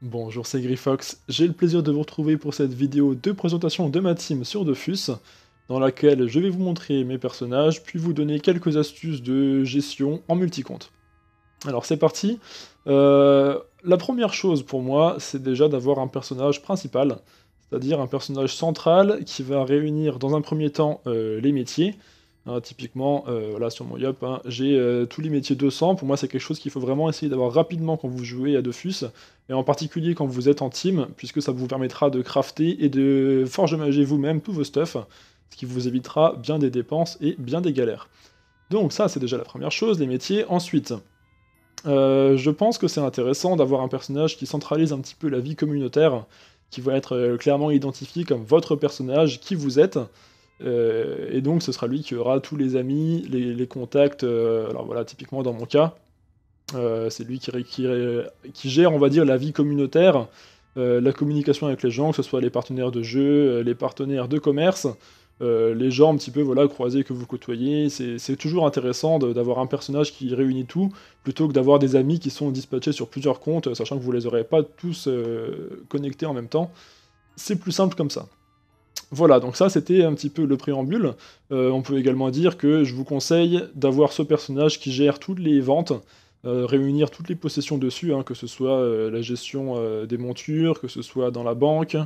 Bonjour, c'est Grifox. J'ai le plaisir de vous retrouver pour cette vidéo de présentation de ma team sur Dofus, dans laquelle je vais vous montrer mes personnages, puis vous donner quelques astuces de gestion en multicompte. Alors c'est parti. Euh, la première chose pour moi, c'est déjà d'avoir un personnage principal, c'est-à-dire un personnage central qui va réunir dans un premier temps euh, les métiers, Hein, typiquement, euh, sur mon Yop, hein, j'ai euh, tous les métiers 200. Pour moi, c'est quelque chose qu'il faut vraiment essayer d'avoir rapidement quand vous jouez à Dofus, et en particulier quand vous êtes en team, puisque ça vous permettra de crafter et de forger vous-même tous vos stuffs, ce qui vous évitera bien des dépenses et bien des galères. Donc ça, c'est déjà la première chose, les métiers. Ensuite, euh, je pense que c'est intéressant d'avoir un personnage qui centralise un petit peu la vie communautaire, qui va être clairement identifié comme votre personnage, qui vous êtes. Euh, et donc, ce sera lui qui aura tous les amis, les, contacts. Euh, alors voilà, typiquement dans mon cas, euh, c'est lui qui, gère, on va dire, la vie communautaire, la communication avec les gens, que ce soit les partenaires de jeu, les partenaires de commerce, les gens un petit peu voilà croisés que vous côtoyez. C'est toujours intéressant d'avoir un personnage qui réunit tout, plutôt que d'avoir des amis qui sont dispatchés sur plusieurs comptes, sachant que vous les aurez pas tous connectés en même temps. C'est plus simple comme ça. Voilà, donc ça c'était un petit peu le préambule. Euh, on peut également dire que je vous conseille d'avoir ce personnage qui gère toutes les ventes, euh, réunir toutes les possessions dessus, hein, que ce soit euh, la gestion des montures, que ce soit dans la banque,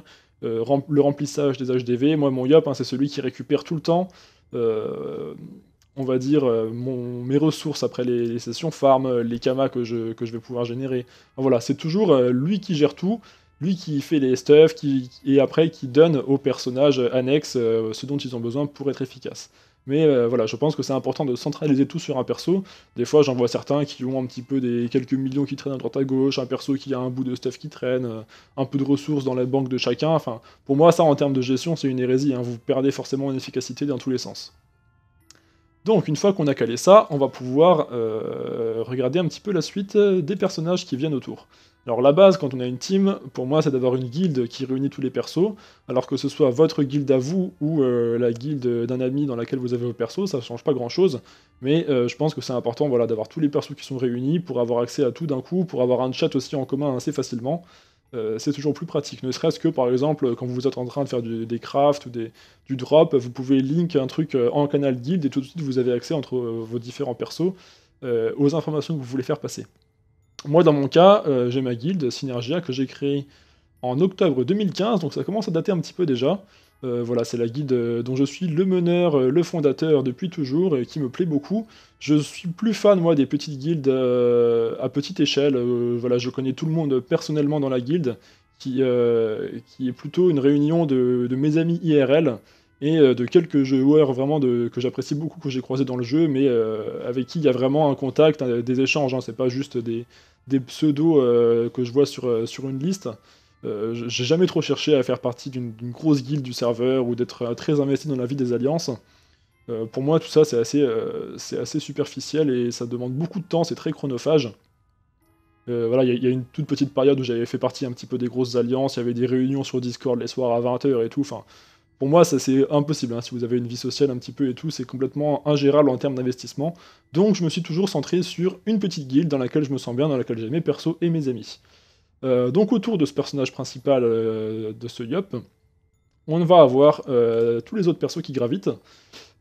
le remplissage des HDV. Moi mon Yop, hein, c'est celui qui récupère tout le temps, on va dire, mon, mes ressources après les, sessions farm, les kamas que je, vais pouvoir générer. voilà, c'est toujours lui qui gère tout lui qui fait les stuffs qui, et après qui donne aux personnages annexes euh, ce dont ils ont besoin pour être efficaces. Mais euh, voilà, je pense que c'est important de centraliser tout sur un perso. Des fois, j'en vois certains qui ont un petit peu des quelques millions qui traînent à droite à gauche, un perso qui a un bout de stuff qui traîne, euh, un peu de ressources dans la banque de chacun. Enfin, pour moi, ça en termes de gestion, c'est une hérésie. Hein. Vous perdez forcément en efficacité dans tous les sens. Donc, une fois qu'on a calé ça, on va pouvoir regarder un petit peu la suite des personnages qui viennent autour. Alors la base quand on a une team, pour moi, c'est d'avoir une guilde qui réunit tous les persos, alors que ce soit votre guilde à vous ou euh, la guilde d'un ami dans laquelle vous avez vos persos, ça ne change pas grand-chose, mais euh, je pense que c'est important voilà, d'avoir tous les persos qui sont réunis pour avoir accès à tout d'un coup, pour avoir un chat aussi en commun assez facilement. Euh, c'est toujours plus pratique, ne serait-ce que par exemple quand vous êtes en train de faire des crafts ou des, du drop, vous pouvez link un truc en canal guild et tout de suite vous avez accès entre vos différents persos aux informations que vous voulez faire passer. Moi, dans mon cas, euh, j'ai ma guilde Synergia que j'ai créée en octobre 2015, donc ça commence à dater un petit peu déjà. Euh, voilà, c'est la guide euh, dont je suis le meneur, le fondateur depuis toujours et qui me plaît beaucoup. Je suis plus fan, moi, des petites guildes à petite échelle. voilà, je connais tout le monde personnellement dans la guilde, qui, qui est plutôt une réunion de, mes amis IRL et de quelques joueurs vraiment de, que j'apprécie beaucoup, que j'ai croisés dans le jeu, mais avec qui il y a vraiment un contact, des échanges. Hein. c'est pas juste des, des pseudos euh, que je vois sur, euh, sur une liste. Euh, j'ai jamais trop cherché à faire partie d'une grosse guilde du serveur ou d'être très investi dans la vie des alliances. pour moi, tout ça, c'est assez, c'est assez superficiel et ça demande beaucoup de temps, c'est très chronophage. voilà, il y, a une toute petite période où j'avais fait partie un petit peu des grosses alliances, il y avait des réunions sur Discord les soirs à 20h et tout, enfin, pour moi, ça c'est impossible. Hein. Si vous avez une vie sociale un petit peu et tout, c'est complètement ingérable en termes d'investissement. Donc je me suis toujours centré sur une petite guilde dans laquelle je me sens bien, dans laquelle j'ai mes persos et mes amis. Euh, donc autour de ce personnage principal euh, de ce Yop, on va avoir euh, tous les autres persos qui gravitent.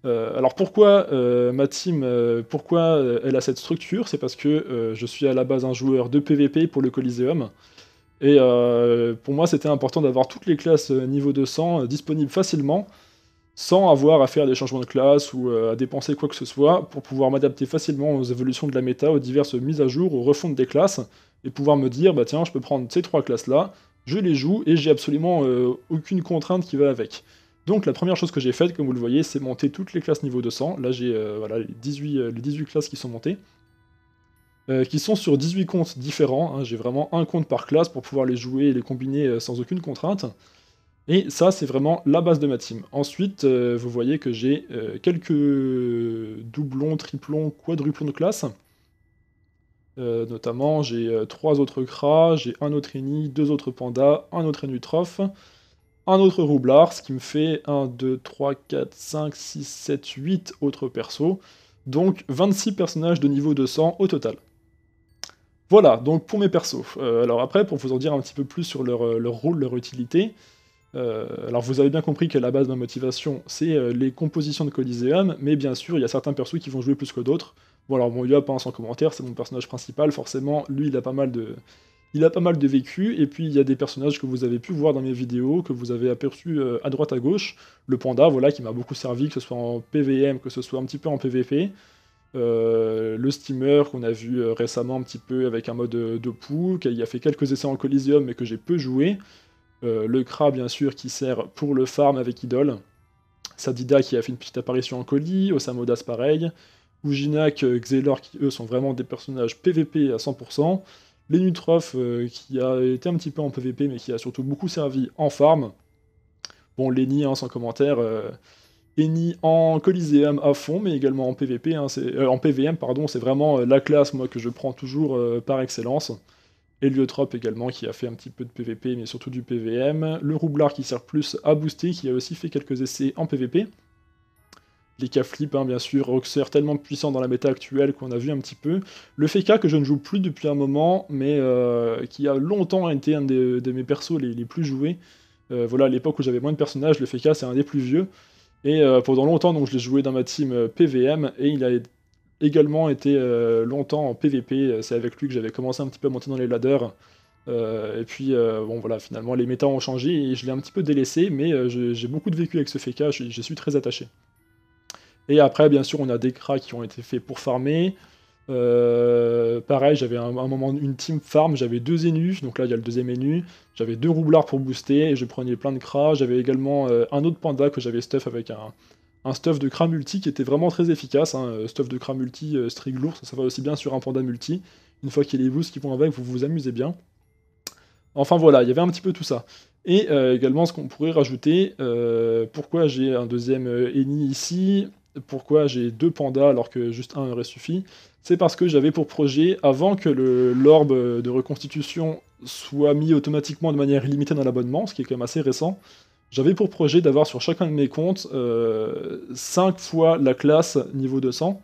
alors pourquoi ma team, pourquoi elle a cette structure C'est parce que je suis à la base un joueur de PvP pour le Coliseum. Et euh, pour moi, c'était important d'avoir toutes les classes euh, niveau 200 euh, disponibles facilement, sans avoir à faire des changements de classe ou à dépenser quoi que ce soit, pour pouvoir m'adapter facilement aux évolutions de la méta, aux diverses mises à jour, aux refontes des classes, et pouvoir me dire, bah tiens, je peux prendre ces trois classes-là, je les joue, et j'ai absolument aucune contrainte qui va avec. Donc la première chose que j'ai faite, comme vous le voyez, c'est monter toutes les classes niveau 200. Là j'ai 18, les 18 classes qui sont montées. Euh, qui sont sur 18 comptes différents. Hein. J'ai vraiment un compte par classe pour pouvoir les jouer et les combiner euh, sans aucune contrainte. Et ça, c'est vraiment la base de ma team. Ensuite, euh, vous voyez que j'ai quelques doublons, triplons, quadruplons de classe. notamment, j'ai trois autres Kras, j'ai un autre Eni, deux autres Pandas, un autre Enutroph, un autre Roublard, ce qui me fait 1, 2, 3, 4, 5, 6, 7, 8 autres persos. Donc 26 personnages de niveau 200 au total. Voilà, donc pour mes persos. Euh, alors après, pour vous en dire un petit peu plus sur leur, euh, rôle, leur utilité, euh, alors vous avez bien compris que la base de ma motivation, c'est les compositions de Coliseum, mais bien sûr, il y a certains persos qui vont jouer plus que d'autres. Bon alors bon, a pas hein, sans commentaire, c'est mon personnage principal, forcément, lui il a pas mal de... Il a pas mal de vécu, et puis il y a des personnages que vous avez pu voir dans mes vidéos, que vous avez aperçus à droite à gauche. Le panda, voilà, qui m'a beaucoup servi, que ce soit en PVM, que ce soit un petit peu en PVP. Euh, le steamer qu'on a vu euh, récemment un petit peu avec un mode euh, de pou, qui a fait quelques essais en Coliseum mais que j'ai peu joué. le Kra bien sûr qui sert pour le farm avec Idol. Sadida qui a fait une petite apparition en colis, Osamodas pareil. uginak, Xelor qui eux sont vraiment des personnages PVP à 100%. Lenutrof qui a été un petit peu en PVP mais qui a surtout beaucoup servi en farm. Bon, Lenny hein, sans commentaire Eni en Coliseum à fond, mais également en PVP, hein, euh, en PVM, pardon, c'est vraiment euh, la classe moi que je prends toujours euh, par excellence. Et également qui a fait un petit peu de PVP, mais surtout du PVM. Le Roublard qui sert plus à booster, qui a aussi fait quelques essais en PVP. Les cas flip, hein, bien sûr, Roxer tellement puissant dans la méta actuelle qu'on a vu un petit peu. Le Feka que je ne joue plus depuis un moment, mais qui a longtemps été un de, mes persos les, les plus joués. voilà, à l'époque où j'avais moins de personnages, le Feka c'est un des plus vieux. Et euh, pendant longtemps, donc, je l'ai joué dans ma team euh, PVM et il a également été euh, longtemps en PVP. C'est avec lui que j'avais commencé un petit peu à monter dans les ladders. et puis, bon, voilà, finalement, les méta ont changé et je l'ai un petit peu délaissé, mais j'ai beaucoup de vécu avec ce FK, je, suis très attaché. Et après, bien sûr, on a des cracks qui ont été faits pour farmer. Euh, pareil, j'avais un, un, moment, une team farm, j'avais deux énus, donc là il y a le deuxième énu, j'avais deux roublards pour booster et je prenais plein de cras. J'avais également euh, un autre panda que j'avais stuff avec un, stuff de cra multi qui était vraiment très efficace. Hein, euh, stuff de cra multi, euh, lourd, ça, va aussi bien sur un panda multi. Une fois qu'il est vous, ce qui vont avec, vous vous amusez bien. Enfin voilà, il y avait un petit peu tout ça. Et euh, également, ce qu'on pourrait rajouter, pourquoi j'ai un deuxième eni ici pourquoi j'ai deux pandas alors que juste un aurait suffi, c'est parce que j'avais pour projet, avant que l'orbe de reconstitution soit mis automatiquement de manière illimitée dans l'abonnement, ce qui est quand même assez récent, j'avais pour projet d'avoir sur chacun de mes comptes euh, cinq 5 fois la classe niveau 200,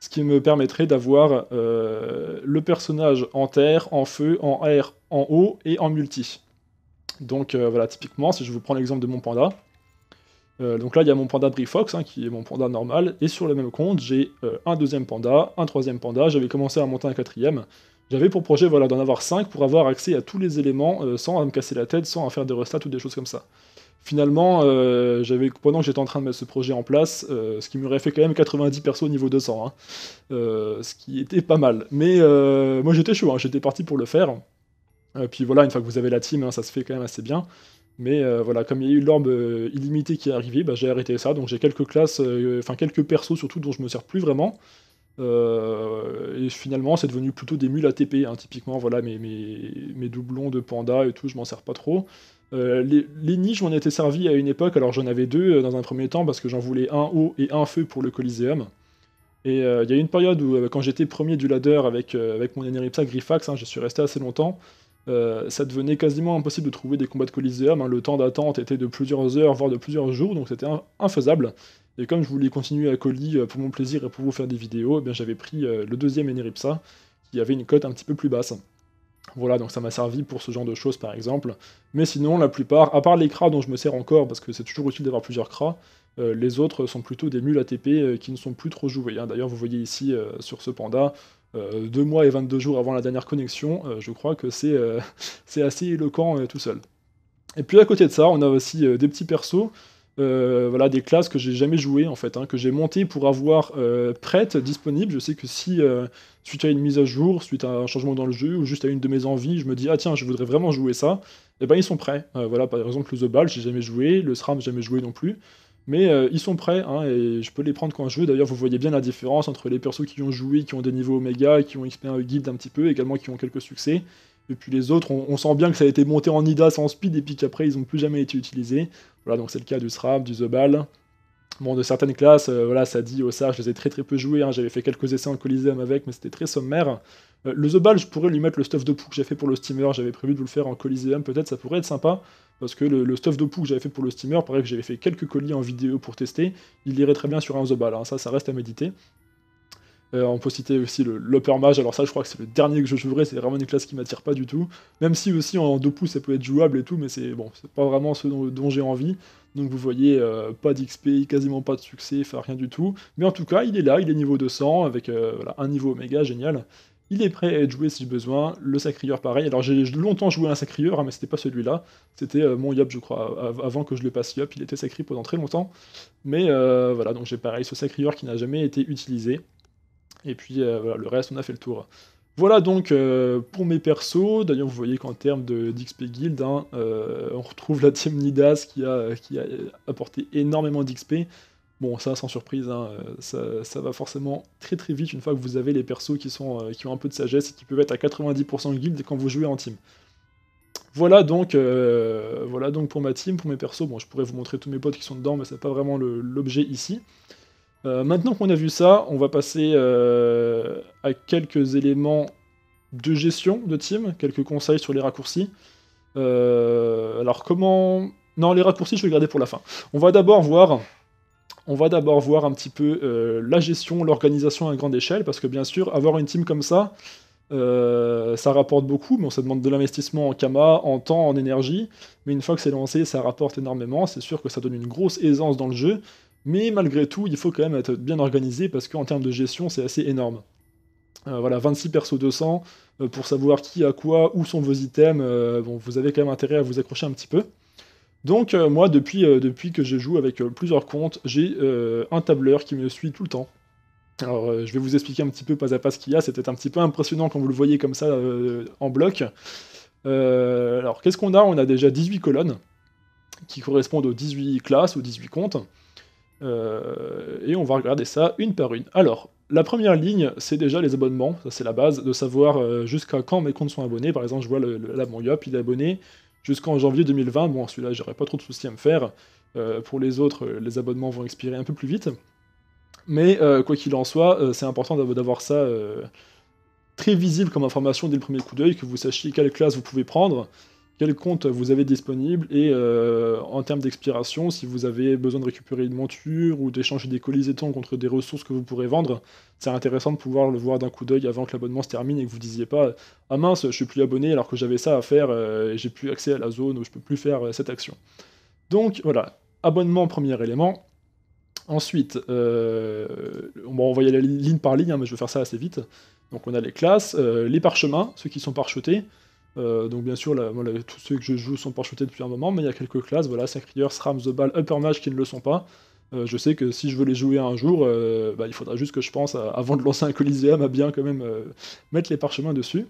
ce qui me permettrait d'avoir euh, le personnage en terre, en feu, en air, en haut et en multi. Donc euh, voilà, typiquement, si je vous prends l'exemple de mon panda, euh, donc là, il y a mon panda Brifox, hein, qui est mon panda normal, et sur le même compte, j'ai euh, un deuxième panda, un troisième panda, j'avais commencé à monter un quatrième. J'avais pour projet voilà, d'en avoir cinq pour avoir accès à tous les éléments euh, sans me casser la tête, sans faire des restats ou des choses comme ça. Finalement, pendant que j'étais en train de mettre ce projet en place, ce qui m'aurait fait quand même 90 persos niveau 200, hein. ce qui était pas mal. Mais moi j'étais chaud, hein. j'étais parti pour le faire. et puis voilà, une fois que vous avez la team, hein, ça se fait quand même assez bien. Mais euh, voilà, comme il y a eu l'orbe euh, illimitée qui est arrivée, bah, j'ai arrêté ça. Donc j'ai quelques classes, euh, enfin quelques persos surtout dont je me sers plus vraiment. et finalement, c'est devenu plutôt des mules ATP. Hein, typiquement, voilà, mes, doublons de panda et tout, je m'en sers pas trop. les, niches, m'en étaient servi à une époque. Alors j'en avais deux dans un premier temps parce que j'en voulais un haut et un feu pour le Coliseum. Et il y a eu une période où, quand j'étais premier du ladder avec, mon Eneripsa Griffax, hein, je suis resté assez longtemps. Euh, ça devenait quasiment impossible de trouver des combats de Coliseum. Hein. Le temps d'attente était de plusieurs heures, voire de plusieurs jours, donc c'était infaisable. Et comme je voulais continuer à colis euh, pour mon plaisir et pour vous faire des vidéos, eh j'avais pris euh, le deuxième Eneripsa, qui avait une cote un petit peu plus basse. Voilà, donc ça m'a servi pour ce genre de choses par exemple. Mais sinon, la plupart, à part les cras dont je me sers encore, parce que c'est toujours utile d'avoir plusieurs cras, les autres sont plutôt des mules ATP qui ne sont plus trop joués. Hein. D'ailleurs, vous voyez ici sur ce panda, euh, deux mois et 22 jours avant la dernière connexion, euh, je crois que c'est euh, assez éloquent tout seul. Et puis à côté de ça, on a aussi des petits persos, voilà, des classes que j'ai jamais jouées en fait, hein, que j'ai montées pour avoir prêtes, disponibles. Je sais que si suite à une mise à jour, suite à un changement dans le jeu, ou juste à une de mes envies, je me dis ah tiens, je voudrais vraiment jouer ça, et eh ben ils sont prêts. voilà, par exemple le The Ball, j'ai jamais joué, le SRAM, jamais joué non plus. Mais euh, ils sont prêts, hein, et je peux les prendre quand je veux. D'ailleurs, vous voyez bien la différence entre les persos qui ont joué, qui ont des niveaux et qui ont xp un Guild un petit peu, également qui ont quelques succès. Et puis les autres, on, sent bien que ça a été monté en IDAS, en speed, et puis qu'après, ils n'ont plus jamais été utilisés. Voilà, donc c'est le cas du SRAP, du Zobal, Bon, de certaines classes, euh, voilà, ça dit au je les ai très très peu joués, hein. j'avais fait quelques essais en Coliseum avec, mais c'était très sommaire. Euh, le Zobal, je pourrais lui mettre le stuff de poux que j'ai fait pour le steamer, j'avais prévu de vous le faire en Coliseum, peut-être ça pourrait être sympa, parce que le, stuff de poux que j'avais fait pour le steamer, pareil que j'avais fait quelques colis en vidéo pour tester, il irait très bien sur un Zobal, hein. ça, ça reste à méditer. Euh, on peut citer aussi l'Upper Mage, alors ça je crois que c'est le dernier que je jouerai, c'est vraiment une classe qui m'attire pas du tout. Même si aussi en de pouces ça peut être jouable et tout, mais c'est bon, c'est pas vraiment ce dont, j'ai envie. Donc vous voyez, euh, pas d'XP, quasiment pas de succès, enfin rien du tout. Mais en tout cas, il est là, il est niveau 200, avec un niveau méga génial. Il est prêt à être joué si besoin. Le sacrieur, pareil. Alors, j'ai longtemps joué un sacrieur, hein, mais c'était pas celui-là. C'était euh, mon Yop, je crois. Avant que je le passe Yop, il était sacré pendant très longtemps. Mais euh, voilà, donc j'ai pareil ce sacrieur qui n'a jamais été utilisé. Et puis, euh, voilà, le reste, on a fait le tour. Voilà donc pour mes persos. D'ailleurs, vous voyez qu'en termes d'XP Guild, hein, on retrouve la team Nidas qui a, qui a apporté énormément d'XP. Bon, ça, sans surprise, hein, euh, ça, va forcément très très vite une fois que vous avez les persos qui, sont, euh, qui ont un peu de sagesse et qui peuvent être à 90% guild quand vous jouez en team. Voilà donc, euh, voilà donc pour ma team, pour mes persos. Bon, je pourrais vous montrer tous mes potes qui sont dedans, mais c'est pas vraiment l'objet ici. maintenant qu'on a vu ça, on va passer à quelques éléments de gestion de team, quelques conseils sur les raccourcis. alors comment... Non, les raccourcis, je vais garder pour la fin. On va d'abord voir on va d'abord voir un petit peu euh, la gestion, l'organisation à grande échelle, parce que bien sûr, avoir une team comme ça, euh, ça rapporte beaucoup, mais ça demande de l'investissement en Kama, en temps, en énergie. Mais une fois que c'est lancé, ça rapporte énormément. C'est sûr que ça donne une grosse aisance dans le jeu. Mais malgré tout, il faut quand même être bien organisé parce qu'en termes de gestion, c'est assez énorme. Euh, voilà, 26 persos 200 pour savoir qui a quoi, où sont vos items. bon, vous avez quand même intérêt à vous accrocher un petit peu. Donc euh, moi, depuis, euh, depuis que je joue avec euh, plusieurs comptes, j'ai un tableur qui me suit tout le temps. Alors je vais vous expliquer un petit peu pas à pas ce qu'il y a, C'était un petit peu impressionnant quand vous le voyez comme ça en bloc. alors qu'est-ce qu'on a On a déjà 18 colonnes qui correspondent aux 18 classes, aux 18 comptes. et on va regarder ça une par une. Alors, la première ligne, c'est déjà les abonnements, ça c'est la base, de savoir jusqu'à quand mes comptes sont abonnés. Par exemple, je vois le, là, mon Yop, il est abonné jusqu'en janvier 2020. Bon, celui-là, j'aurais pas trop de soucis à me faire. Euh, pour les autres, euh, les abonnements vont expirer un peu plus vite. Mais euh, quoi qu'il en soit, c'est important d'avoir ça très visible comme information dès le premier coup d'œil, que vous sachiez quelle classe vous pouvez prendre, quel compte vous avez disponible et euh, en termes d'expiration, si vous avez besoin de récupérer une monture ou d'échanger des colis étangs contre des ressources que vous pourrez vendre, c'est intéressant de pouvoir le voir d'un coup d'œil avant que l'abonnement se termine et que vous ne disiez pas Ah mince, je suis plus abonné alors que j'avais ça à faire euh, et j'ai plus accès à la zone où je peux plus faire euh, cette action. Donc voilà, abonnement premier élément. Ensuite, on va envoyer la ligne par ligne, hein, mais je vais faire ça assez vite. Donc on a les classes, les parchemins, ceux qui sont parchetés, euh, donc bien sûr, tous ceux que je joue sont parachutés depuis un moment, mais il y a quelques classes, voilà, Sacrieur, Rams, The Ball, Upper Match qui ne le sont pas. Euh, je sais que si je veux les jouer un jour, euh, bah, il faudra juste que je pense, avant de lancer un Coliseum, à bien quand même mettre les parchemins dessus.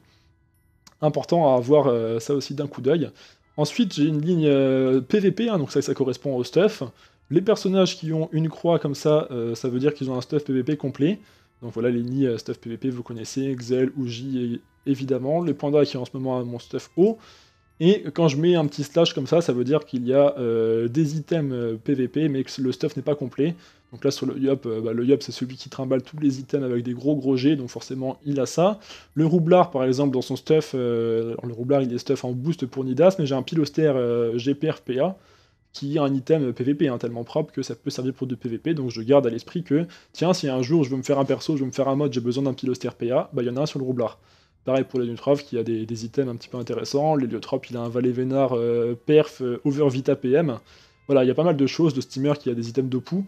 Important à avoir ça aussi d'un coup d'œil. Ensuite, j'ai une ligne PVP, hein, donc ça, ça correspond au stuff. Les personnages qui ont une croix comme ça, ça veut dire qu'ils ont un stuff PVP complet. Donc voilà, les nids euh, stuff PVP, vous connaissez, Xel, Uji, évidemment. Le panda qui est en ce moment mon stuff haut. Et quand je mets un petit slash comme ça, ça veut dire qu'il y a euh, des items euh, PVP, mais que le stuff n'est pas complet. Donc là, sur le Yop, bah, le Yop, c'est celui qui trimballe tous les items avec des gros gros jets, donc forcément, il a ça. Le Roublard, par exemple, dans son stuff, le Roublard, il est stuff en boost pour Nidas, mais j'ai un piloster GPRPA qui est un item PVP, hein, tellement propre que ça peut servir pour du PVP, donc je garde à l'esprit que, tiens, si un jour je veux me faire un perso, je veux me faire un mode, j'ai besoin d'un piloster PA, bah il y en a un sur le roublard. Pareil pour les l'Eliotrov qui a des, items un petit peu intéressants, l'Eliotrop il a un Valet Vénard euh, perf euh, over vita PM, voilà, il y a pas mal de choses, de steamer qui a des items de poux.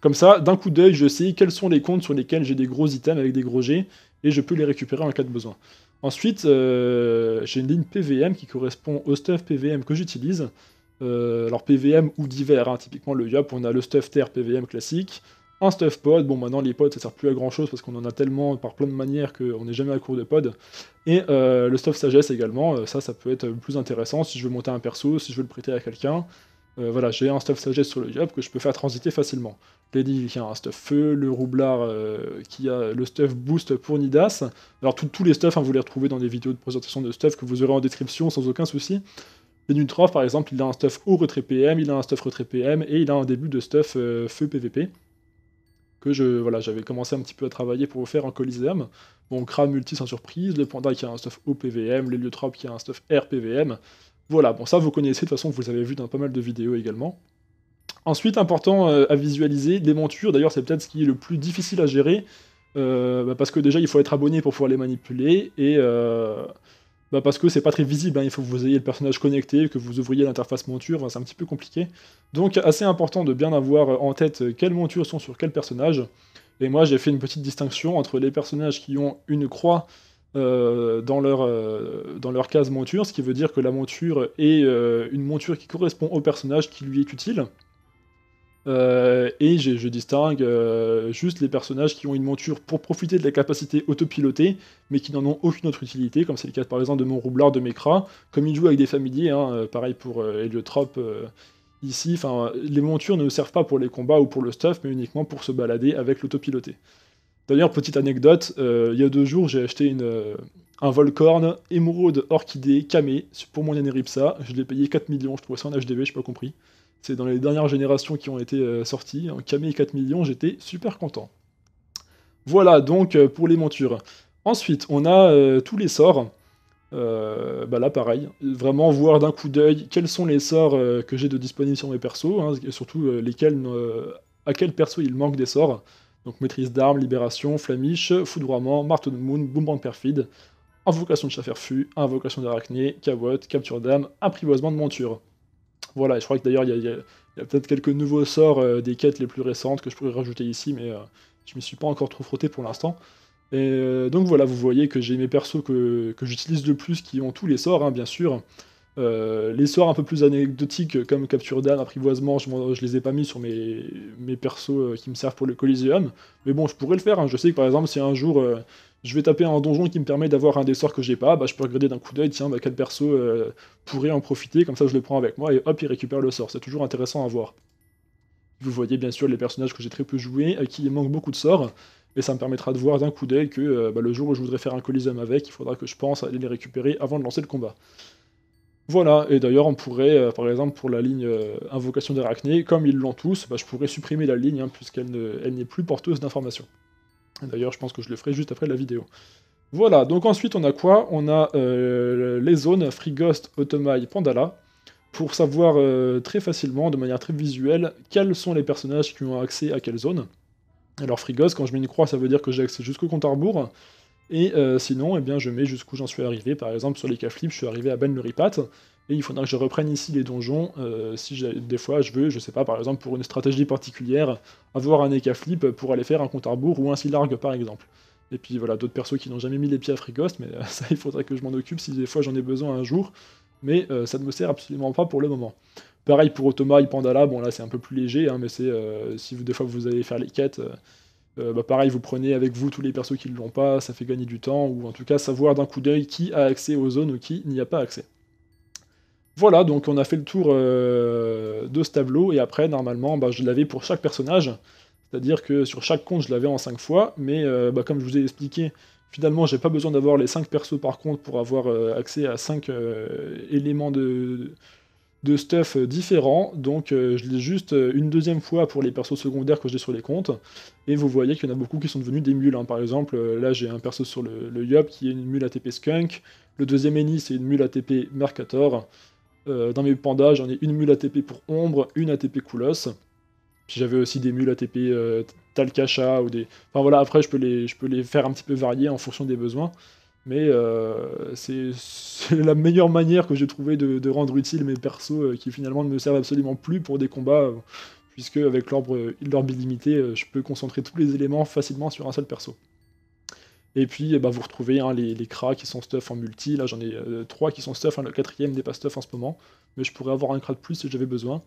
Comme ça, d'un coup d'œil, je sais quels sont les comptes sur lesquels j'ai des gros items avec des gros jets, et je peux les récupérer en cas de besoin. Ensuite, euh, j'ai une ligne PVM qui correspond au stuff PVM que j'utilise, euh, alors PVM ou divers, hein. typiquement le yop on a le stuff terre PVM classique, un stuff pod, bon maintenant les pods ça sert plus à grand chose parce qu'on en a tellement par plein de manières qu'on n'est jamais à court de pods, et euh, le stuff sagesse également, euh, ça ça peut être plus intéressant si je veux monter un perso, si je veux le prêter à quelqu'un, voilà, j'ai un stuff sagesse sur le job que je peux faire transiter facilement. Lady qui a un stuff feu, le roublard qui a le stuff boost pour Nidas. Alors tous les stuffs, hein, vous les retrouvez dans des vidéos de présentation de stuff que vous aurez en description sans aucun souci. Benutrov, par exemple, il a un stuff haut retrait PM, il a un stuff retrait PM et il a un début de stuff euh, feu PVP que je voilà, j'avais commencé un petit peu à travailler pour vous faire en Coliseum. Bon, Kram multi sans surprise, le Panda qui a un stuff haut PVM, l'Héliotrope qui a un stuff RPVM. Voilà, bon ça vous connaissez, de toute façon vous avez vu dans pas mal de vidéos également. Ensuite, important euh, à visualiser, des montures, d'ailleurs c'est peut-être ce qui est le plus difficile à gérer, euh, bah, parce que déjà il faut être abonné pour pouvoir les manipuler, et bah, parce que c'est pas très visible, hein. il faut que vous ayez le personnage connecté, que vous ouvriez l'interface monture, c'est un petit peu compliqué. Donc assez important de bien avoir en tête quelles montures sont sur quel personnage. Et moi j'ai fait une petite distinction entre les personnages qui ont une croix euh, dans, leur, euh, dans leur case monture, ce qui veut dire que la monture est euh, une monture qui correspond au personnage qui lui est utile. Euh, et je, distingue euh, juste les personnages qui ont une monture pour profiter de la capacité autopilotée, mais qui n'en ont aucune autre utilité, comme c'est le cas par exemple de mon roublard de Mekra, comme il joue avec des familiers, hein, euh, pareil pour Heliotrop ici, enfin les montures ne servent pas pour les combats ou pour le stuff, mais uniquement pour se balader avec l'autopiloté. D'ailleurs, petite anecdote, il y a deux jours j'ai acheté un Volcorn, émeraude, orchidée, camé pour mon aneripsa, je l'ai payé 4 millions, je trouvais ça en HDV, je pas compris c'est dans les dernières générations qui ont été euh, sorties, en 4 millions, j'étais super content. Voilà donc euh, pour les montures. Ensuite, on a euh, tous les sorts. Bah là, pareil, vraiment voir d'un coup d'œil quels sont les sorts que j'ai de disponibles sur mes persos, hein, et surtout lesquels, à quel perso il manque des sorts. Donc maîtrise d'armes, libération, flamiche, foudroiement, marteau de moon, boomerang perfide, invocation de fût, invocation d'arachné, cavotte, capture d'âme, apprivoisement de monture. Voilà, je crois que d'ailleurs, il y a, peut-être quelques nouveaux sorts euh, des quêtes les plus récentes que je pourrais rajouter ici, mais euh, je ne m'y suis pas encore trop frotté pour l'instant. Et euh, donc voilà, vous voyez que j'ai mes persos que, j'utilise le plus qui ont tous les sorts, hein, bien sûr. les sorts un peu plus anecdotiques comme capture Dan, apprivoisement, je, je, les ai pas mis sur mes, mes persos qui me servent pour le Coliseum, mais bon, je pourrais le faire. Hein. Je sais que par exemple, si un jour je vais taper un donjon qui me permet d'avoir un des sorts que j'ai pas, bah, je peux regarder d'un coup d'œil, tiens, bah, quel perso euh, pourrait en profiter, comme ça je le prends avec moi et hop, il récupère le sort. C'est toujours intéressant à voir. Vous voyez bien sûr les personnages que j'ai très peu joués, à qui il manque beaucoup de sorts, et ça me permettra de voir d'un coup d'œil que euh, bah, le jour où je voudrais faire un Coliseum avec, il faudra que je pense à aller les récupérer avant de lancer le combat. Voilà, et d'ailleurs on pourrait, euh, par exemple pour la ligne Invocation d'Arachné, comme ils l'ont tous, bah, je pourrais supprimer la ligne hein, puisqu'elle n'est plus porteuse d'informations. D'ailleurs, je pense que je le ferai juste après la vidéo. Voilà, donc ensuite on a quoi On a euh, les zones Free Ghost, Automay, Pandala, pour savoir euh, très facilement, de manière très visuelle, quels sont les personnages qui ont accès à quelle zone. Alors Ghost, quand je mets une croix, ça veut dire que j'ai accès jusqu'au compte et euh, sinon, eh bien, je mets jusqu'où j'en suis arrivé. Par exemple, sur les cas flips, je suis arrivé à Ben le Ripat, et il faudra que je reprenne ici les donjons euh, si des fois je veux, je sais pas, par exemple pour une stratégie particulière, avoir un Ekaflip pour aller faire un compte à rebours ou un Silargue par exemple. Et puis voilà, d'autres persos qui n'ont jamais mis les pieds à Frigost, mais euh, ça il faudrait que je m'en occupe si des fois j'en ai besoin un jour, mais euh, ça ne me sert absolument pas pour le moment. Pareil pour Automa et Pandala, bon là c'est un peu plus léger, hein, mais c'est si des fois vous allez faire les quêtes, bah, pareil vous prenez avec vous tous les persos qui ne l'ont pas, ça fait gagner du temps, ou en tout cas savoir d'un coup d'œil qui a accès aux zones ou qui n'y a pas accès. Voilà, donc on a fait le tour euh, de ce tableau, et après, normalement, bah, je l'avais pour chaque personnage, c'est-à-dire que sur chaque compte, je l'avais en 5 fois, mais euh, bah, comme je vous ai expliqué, finalement, j'ai pas besoin d'avoir les 5 persos par compte pour avoir euh, accès à 5 éléments de, stuff différents, donc je l'ai juste une deuxième fois pour les persos secondaires que j'ai sur les comptes, et vous voyez qu'il y en a beaucoup qui sont devenus des mules, hein. par exemple, là j'ai un perso sur le, Yup qui est une mule ATP Skunk, le deuxième Eni c'est une mule ATP Mercator, euh, dans mes pandas, j'en ai une mule ATP pour ombre, une ATP coulosse, Puis j'avais aussi des mules ATP euh, Talcacha ou des. Enfin voilà, après je peux, les, je peux les faire un petit peu varier en fonction des besoins. Mais euh, c'est la meilleure manière que j'ai trouvé de, rendre utile mes persos qui finalement ne me servent absolument plus pour des combats, puisque avec l'orbe illimité, je peux concentrer tous les éléments facilement sur un seul perso. Et puis, eh ben, vous retrouvez hein, les, cras qui sont stuff en multi. Là, j'en ai euh, trois qui sont stuff. Hein. le quatrième n'est pas stuff en ce moment. Mais je pourrais avoir un cras de plus si j'avais besoin.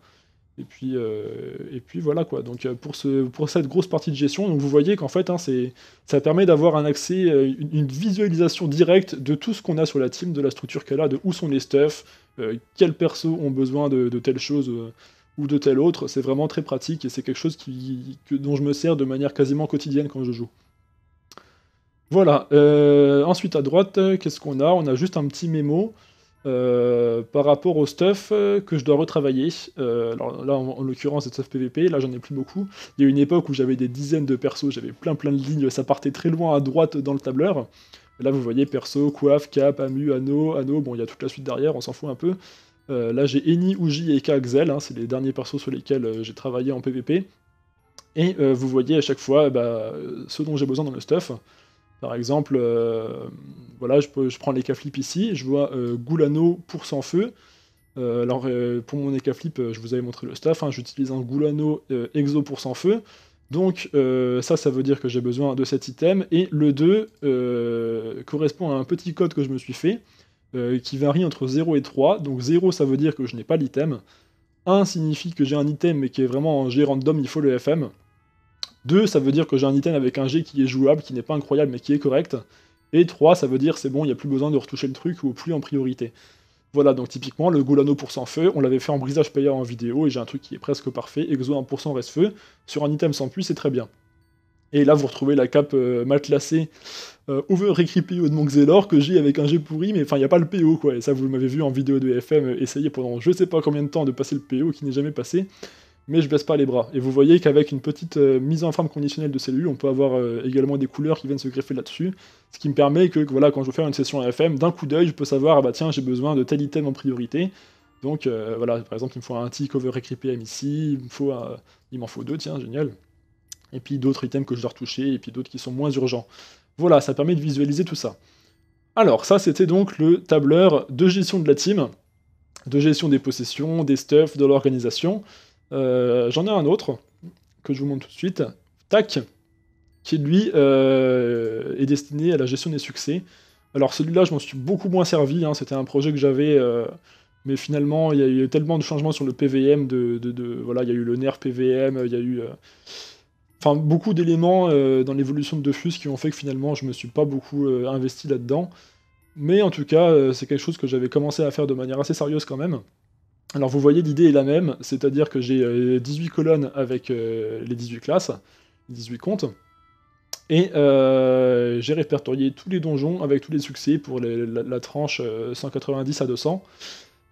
Et puis, euh, voilà quoi. Donc, euh, pour, cette grosse partie de gestion, vous voyez qu'en fait, hein, ça permet d'avoir un accès, une, visualisation directe de tout ce qu'on a sur la team, de la structure qu'elle a, de où sont les stuff, quels persos ont besoin de, telle chose ou de telle autre. C'est vraiment très pratique et c'est quelque chose dont je me sers de manière quasiment quotidienne quand je joue. Voilà. Euh, ensuite, à droite, euh, qu'est-ce qu'on a On a juste un petit mémo euh, par rapport au stuff que je dois retravailler. alors là, en, l'occurrence, c'est stuff PVP. Là, j'en ai plus beaucoup. Il y a une époque où j'avais des dizaines de persos, j'avais plein plein de lignes, ça partait très loin à droite dans le tableur. là, vous voyez perso, coiffe, cap, amu, anneau, anneau. Bon, il y a toute la suite derrière, on s'en fout un peu. là, j'ai Eni, Uji et Kaxel. Hein, c'est les derniers persos sur lesquels j'ai travaillé en PVP. Et vous voyez à chaque fois bah, ce dont j'ai besoin dans le stuff. Par exemple, euh, voilà, je, peux, je prends l'écaflip ici, je vois euh, Goulano pour sans feu. Euh, alors pour mon écaflip, je vous avais montré le staff, hein, j'utilise un Goulano exo pour sans feu. Donc ça, ça veut dire que j'ai besoin de cet item. Et le 2 correspond à un petit code que je me suis fait, qui varie entre 0 et 3. Donc 0, ça veut dire que je n'ai pas l'item. 1 signifie que j'ai un item, mais qui est vraiment en G random, il faut le FM. 2, ça veut dire que j'ai un item avec un G qui est jouable, qui n'est pas incroyable mais qui est correct. Et 3, ça veut dire c'est bon, il n'y a plus besoin de retoucher le truc ou plus en priorité. Voilà, donc typiquement, le Golano pour sans feu, on l'avait fait en brisage payeur en vidéo, et j'ai un truc qui est presque parfait, exo 1% reste feu, sur un item sans puits, c'est très bien. Et là, vous retrouvez la cape euh, mal classée, euh, over PO de mon Xelor, que j'ai avec un G pourri, mais enfin, il n'y a pas le PO, quoi. Et ça, vous m'avez vu en vidéo de FM, euh, essayer pendant je sais pas combien de temps de passer le PO qui n'est jamais passé mais je baisse pas les bras. Et vous voyez qu'avec une petite euh, mise en forme conditionnelle de cellules, on peut avoir euh, également des couleurs qui viennent se greffer là-dessus, ce qui me permet que, voilà, quand je veux faire une session AFM, d'un coup d'œil, je peux savoir, ah bah tiens, j'ai besoin de tel item en priorité. Donc euh, voilà, par exemple, il me faut un over cover M ici, il il m'en faut deux, tiens, génial. Et puis d'autres items que je dois retoucher, et puis d'autres qui sont moins urgents. Voilà, ça permet de visualiser tout ça. Alors, ça c'était donc le tableur de gestion de la team, de gestion des possessions, des stuffs, de l'organisation. Euh, j'en ai un autre que je vous montre tout de suite. Tac, qui lui euh, est destiné à la gestion des succès. Alors celui-là, je m'en suis beaucoup moins servi. Hein. C'était un projet que j'avais, euh, mais finalement, il y a eu tellement de changements sur le PVM. De, voilà, il y a eu le nerf PVM, il y a eu, enfin, beaucoup d'éléments dans l'évolution de Defus qui ont fait que finalement, je me suis pas beaucoup investi là-dedans. Mais en tout cas, c'est quelque chose que j'avais commencé à faire de manière assez sérieuse quand même. Alors vous voyez, l'idée est la même, c'est-à-dire que j'ai 18 euh, colonnes avec euh, les 18 classes, 18 comptes, et euh, j'ai répertorié tous les donjons avec tous les succès pour la, tranche 190 à 200.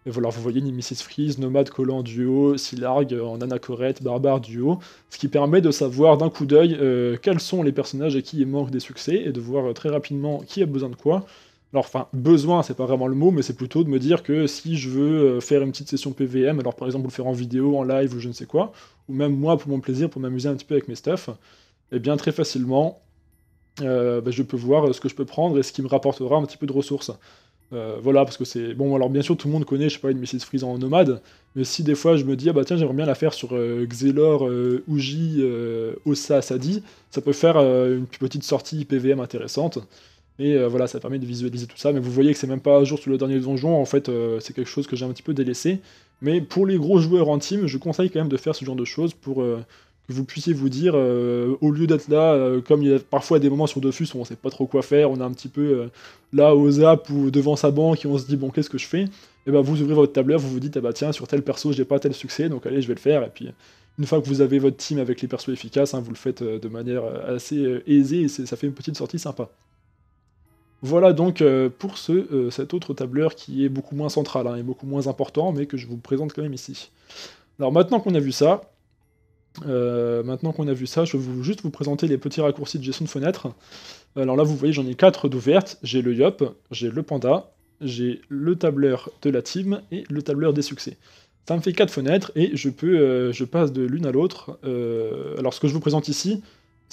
Et voilà, vous voyez Nemesis Freeze, Nomade collant duo, Silarg en Anacorette, Barbare duo, ce qui permet de savoir d'un coup d'œil quels sont les personnages à qui il manque des succès et de voir très rapidement qui a besoin de quoi alors enfin besoin c'est pas vraiment le mot mais c'est plutôt de me dire que si je veux euh, faire une petite session PVM alors par exemple le faire en vidéo en live ou je ne sais quoi ou même moi pour mon plaisir pour m'amuser un petit peu avec mes stuff eh bien très facilement euh, bah, je peux voir ce que je peux prendre et ce qui me rapportera un petit peu de ressources euh, voilà parce que c'est bon alors bien sûr tout le monde connaît je sais pas une Mrs Freeze en nomade mais si des fois je me dis ah bah tiens j'aimerais bien la faire sur Xelor Uji Osa Sadi ça peut faire une petite sortie PVM intéressante et euh, voilà, ça permet de visualiser tout ça. Mais vous voyez que c'est même pas un jour sur le dernier donjon. En fait, euh, c'est quelque chose que j'ai un petit peu délaissé. Mais pour les gros joueurs en team, je conseille quand même de faire ce genre de choses pour euh, que vous puissiez vous dire, au lieu d'être là, comme il y a parfois des moments sur Dofus où on sait pas trop quoi faire, on est un petit peu là aux apps ou devant sa banque et on se dit, bon, qu'est-ce que je fais Et eh bah, ben, vous ouvrez votre tableur, vous vous dites, ah bah tiens, sur tel perso, j'ai pas tel succès, donc allez, je vais le faire. Et puis une fois que vous avez votre team avec les persos efficaces, hein, vous le faites de manière assez aisée et ça fait une petite sortie sympa. Voilà donc euh, pour ce, euh, cet autre tableur qui est beaucoup moins central hein, et beaucoup moins important, mais que je vous présente quand même ici. Alors maintenant qu'on a vu ça, euh, maintenant qu'on a vu ça, je vais juste vous présenter les petits raccourcis de gestion de fenêtres. Alors là, vous voyez, j'en ai 4 d'ouvertes. J'ai le Yop, j'ai le Panda, j'ai le tableur de la team et le tableur des succès. Ça me fait 4 fenêtres et je, peux, je passe de l'une à l'autre. alors ce que je vous présente ici,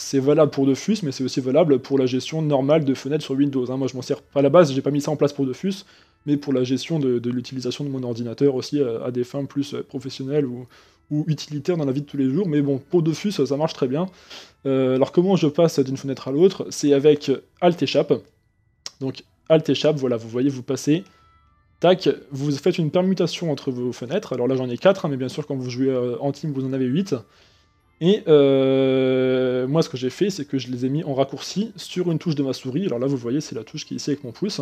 c'est valable pour Defus, mais c'est aussi valable pour la gestion normale de fenêtres sur Windows. Hein. Moi, je m'en sers pas à la base, j'ai pas mis ça en place pour Defus, mais pour la gestion de, l'utilisation de mon ordinateur aussi euh, à, des fins plus euh, professionnelles ou, utilitaires dans la vie de tous les jours. Mais bon, pour Defus, ça marche très bien. Euh, alors, comment je passe d'une fenêtre à l'autre C'est avec Alt Échappe. Donc, Alt Échappe, voilà, vous voyez, vous passez tac, vous faites une permutation entre vos fenêtres. Alors là, j'en ai 4, hein, mais bien sûr, quand vous jouez en team, vous en avez 8. Et euh, moi, ce que j'ai fait, c'est que je les ai mis en raccourci sur une touche de ma souris. Alors là, vous voyez, c'est la touche qui est ici avec mon pouce.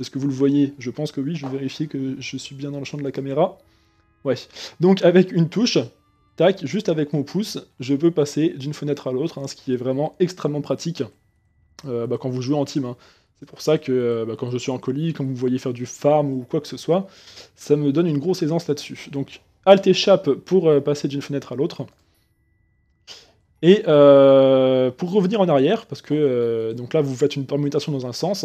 Est-ce que vous le voyez Je pense que oui, je vais vérifier que je suis bien dans le champ de la caméra. Ouais. Donc avec une touche, tac, juste avec mon pouce, je peux passer d'une fenêtre à l'autre, hein, ce qui est vraiment extrêmement pratique euh, bah, quand vous jouez en team. Hein. C'est pour ça que euh, bah, quand je suis en colis, quand vous voyez faire du farm ou quoi que ce soit, ça me donne une grosse aisance là-dessus. Donc Alt échappe pour passer d'une fenêtre à l'autre. Et euh, pour revenir en arrière, parce que euh, donc là vous faites une permutation dans un sens,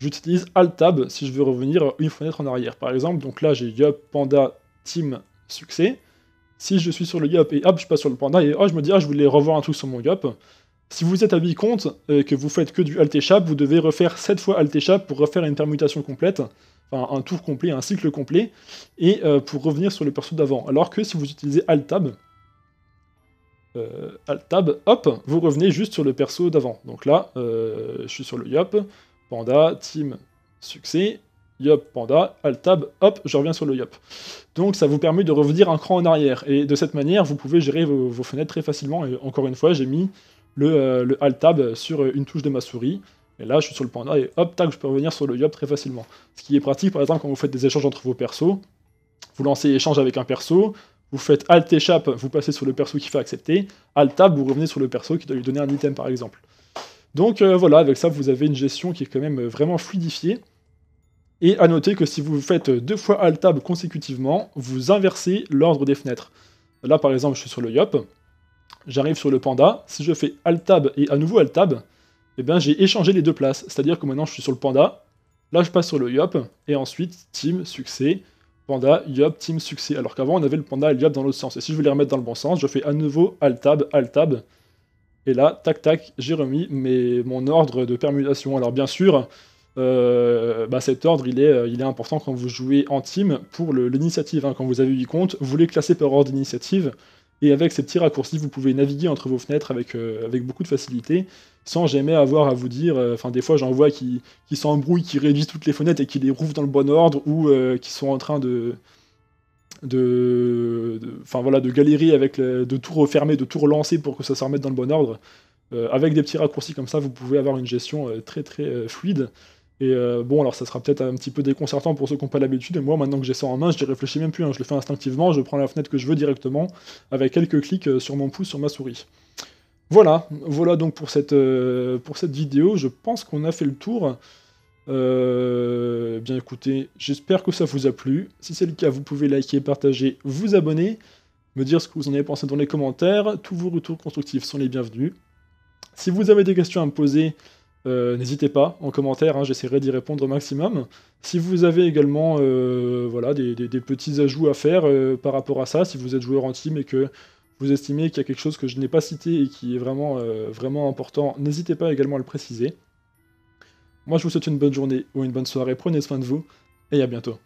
j'utilise Alt Tab si je veux revenir une fenêtre en arrière. Par exemple, donc là j'ai Yop, Panda, Team, Succès. Si je suis sur le Yop et hop, je passe sur le Panda et oh, je me dis ah, je voulais revoir un truc sur mon Yop. Si vous êtes à compte et euh, que vous faites que du Alt echap vous devez refaire 7 fois Alt echap pour refaire une permutation complète, enfin un tour complet, un cycle complet, et pour revenir sur le perso d'avant. Alors que si vous utilisez Alt Tab, euh, Alt-Tab, hop, vous revenez juste sur le perso d'avant. Donc là, euh, je suis sur le Yop, Panda, Team, Succès, Yop, Panda, Alt-Tab, hop, je reviens sur le Yop. Donc ça vous permet de revenir un cran en arrière, et de cette manière, vous pouvez gérer vos, fenêtres très facilement, et encore une fois, j'ai mis le, euh, le Alt-Tab sur une touche de ma souris, et là, je suis sur le panda et hop, tac, je peux revenir sur le yop très facilement. Ce qui est pratique, par exemple, quand vous faites des échanges entre vos persos, vous lancez échange avec un perso, vous faites Alt échappe, vous passez sur le perso qui fait accepter, Alt tab, vous revenez sur le perso qui doit lui donner un item par exemple. Donc euh, voilà, avec ça vous avez une gestion qui est quand même euh, vraiment fluidifiée. Et à noter que si vous faites deux fois Alt tab consécutivement, vous inversez l'ordre des fenêtres. Là par exemple je suis sur le Yop, j'arrive sur le Panda, si je fais Alt tab et à nouveau Alt tab, eh bien j'ai échangé les deux places, c'est-à-dire que maintenant je suis sur le Panda, là je passe sur le Yop, et ensuite Team, succès, panda, yop, team, succès. Alors qu'avant, on avait le panda et le yop dans l'autre sens. Et si je veux les remettre dans le bon sens, je fais à nouveau alt tab, alt tab. Et là, tac tac, j'ai remis mon ordre de permutation. Alors bien sûr, euh, bah, cet ordre, il est, euh, il est, important quand vous jouez en team pour l'initiative. Hein. Quand vous avez 8 compte, vous les classez par ordre d'initiative. Et avec ces petits raccourcis, vous pouvez naviguer entre vos fenêtres avec, euh, avec beaucoup de facilité, sans jamais avoir à vous dire. Euh, enfin, des fois, j'en vois qui, qui s'embrouillent, qui réduisent toutes les fenêtres et qui les rouvrent dans le bon ordre, ou euh, qui sont en train de. de. Enfin, voilà, de galérer avec. de tout refermer, de tout relancer pour que ça se remette dans le bon ordre. avec des petits raccourcis comme ça, vous pouvez avoir une gestion très très fluide. Et euh, bon, alors ça sera peut-être un petit peu déconcertant pour ceux qui n'ont pas l'habitude, et moi maintenant que j'ai ça en main, je n'y réfléchis même plus, hein. je le fais instinctivement, je prends la fenêtre que je veux directement, avec quelques clics euh, sur mon pouce, sur ma souris. Voilà, voilà donc pour cette, euh, pour cette vidéo, je pense qu'on a fait le tour. bien écoutez, j'espère que ça vous a plu. Si c'est le cas, vous pouvez liker, partager, vous abonner, me dire ce que vous en avez pensé dans les commentaires. Tous vos retours constructifs sont les bienvenus. Si vous avez des questions à me poser, euh, n'hésitez pas en commentaire, hein, j'essaierai d'y répondre au maximum. Si vous avez également euh, voilà, des, petits ajouts à faire euh, par rapport à ça, si vous êtes joueur en team et que vous estimez qu'il y a quelque chose que je n'ai pas cité et qui est vraiment, vraiment important, n'hésitez pas également à le préciser. Moi je vous souhaite une bonne journée ou une bonne soirée, prenez soin de vous et à bientôt.